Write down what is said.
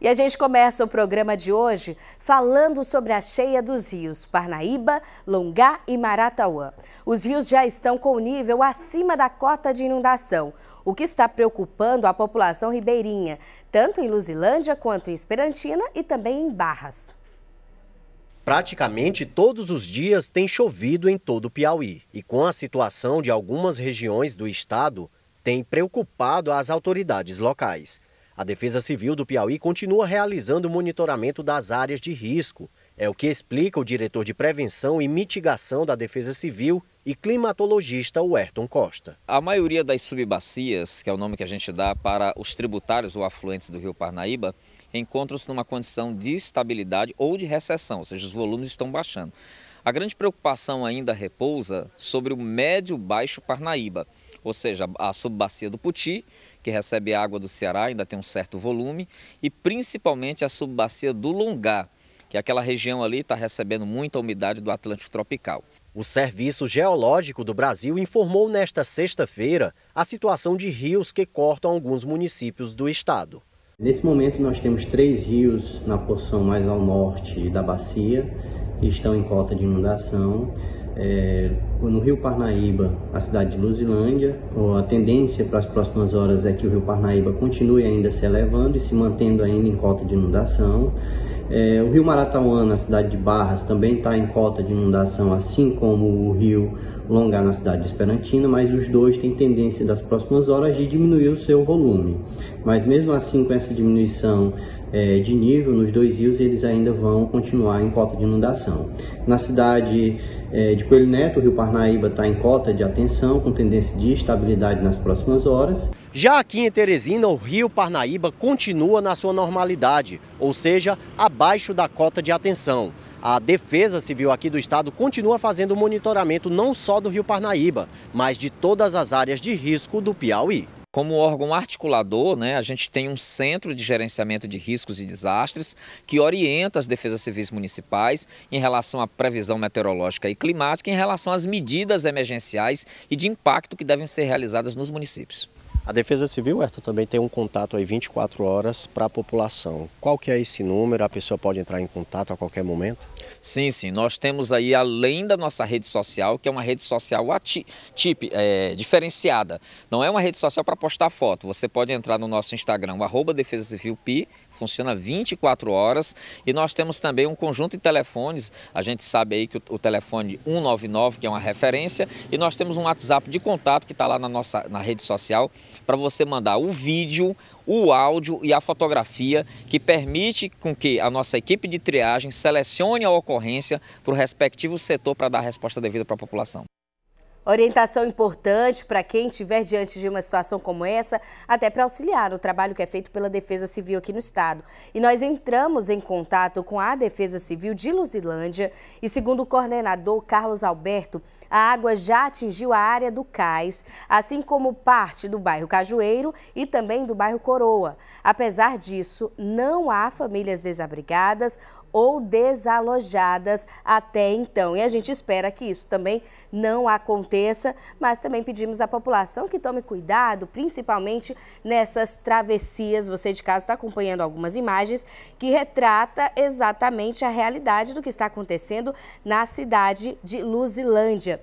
E a gente começa o programa de hoje falando sobre a cheia dos rios Parnaíba, Longá e Maratauã. Os rios já estão com o nível acima da cota de inundação, o que está preocupando a população ribeirinha, tanto em Luzilândia quanto em Esperantina e também em Barras. Praticamente todos os dias tem chovido em todo o Piauí. E com a situação de algumas regiões do estado, tem preocupado as autoridades locais. A Defesa Civil do Piauí continua realizando o monitoramento das áreas de risco. É o que explica o diretor de Prevenção e Mitigação da Defesa Civil e climatologista Werton Costa. A maioria das subbacias, que é o nome que a gente dá para os tributários ou afluentes do Rio Parnaíba, encontram-se numa condição de estabilidade ou de recessão, ou seja, os volumes estão baixando. A grande preocupação ainda repousa sobre o médio-baixo Parnaíba ou seja, a subbacia do Puti, que recebe água do Ceará, ainda tem um certo volume, e principalmente a subbacia do Longá, que é aquela região ali está recebendo muita umidade do Atlântico Tropical. O Serviço Geológico do Brasil informou nesta sexta-feira a situação de rios que cortam alguns municípios do estado. Nesse momento nós temos três rios na porção mais ao norte da bacia que estão em cota de inundação. É no Rio Parnaíba, a cidade de Luzilândia. A tendência para as próximas horas é que o Rio Parnaíba continue ainda se elevando e se mantendo ainda em cota de inundação. É, o Rio Maratauã, na cidade de Barras, também está em cota de inundação, assim como o Rio Longar, na cidade de Esperantina, mas os dois têm tendência das próximas horas de diminuir o seu volume. Mas mesmo assim, com essa diminuição é, de nível nos dois rios, eles ainda vão continuar em cota de inundação. Na cidade é, de Coelho Neto, o Rio Parnaíba, Parnaíba está em cota de atenção, com tendência de estabilidade nas próximas horas. Já aqui em Teresina, o rio Parnaíba continua na sua normalidade, ou seja, abaixo da cota de atenção. A Defesa Civil aqui do estado continua fazendo monitoramento não só do rio Parnaíba, mas de todas as áreas de risco do Piauí. Como órgão articulador, né, a gente tem um centro de gerenciamento de riscos e desastres que orienta as defesas civis municipais em relação à previsão meteorológica e climática, em relação às medidas emergenciais e de impacto que devem ser realizadas nos municípios. A Defesa Civil, Herta, também tem um contato aí 24 horas para a população. Qual que é esse número? A pessoa pode entrar em contato a qualquer momento? Sim, sim. Nós temos aí, além da nossa rede social, que é uma rede social tip, é, diferenciada. Não é uma rede social para postar foto. Você pode entrar no nosso Instagram, arroba Defesa Civil PI, funciona 24 horas. E nós temos também um conjunto de telefones. A gente sabe aí que o, o telefone 199, que é uma referência, e nós temos um WhatsApp de contato que está lá na nossa na rede social para você mandar o vídeo o áudio e a fotografia que permite com que a nossa equipe de triagem selecione a ocorrência para o respectivo setor para dar a resposta devida para a população. Orientação importante para quem estiver diante de uma situação como essa, até para auxiliar o trabalho que é feito pela Defesa Civil aqui no Estado. E nós entramos em contato com a Defesa Civil de Luzilândia e, segundo o coordenador Carlos Alberto, a água já atingiu a área do cais, assim como parte do bairro Cajueiro e também do bairro Coroa. Apesar disso, não há famílias desabrigadas ou desalojadas até então. E a gente espera que isso também não aconteça, mas também pedimos à população que tome cuidado, principalmente nessas travessias. Você de casa está acompanhando algumas imagens que retrata exatamente a realidade do que está acontecendo na cidade de Luzilândia.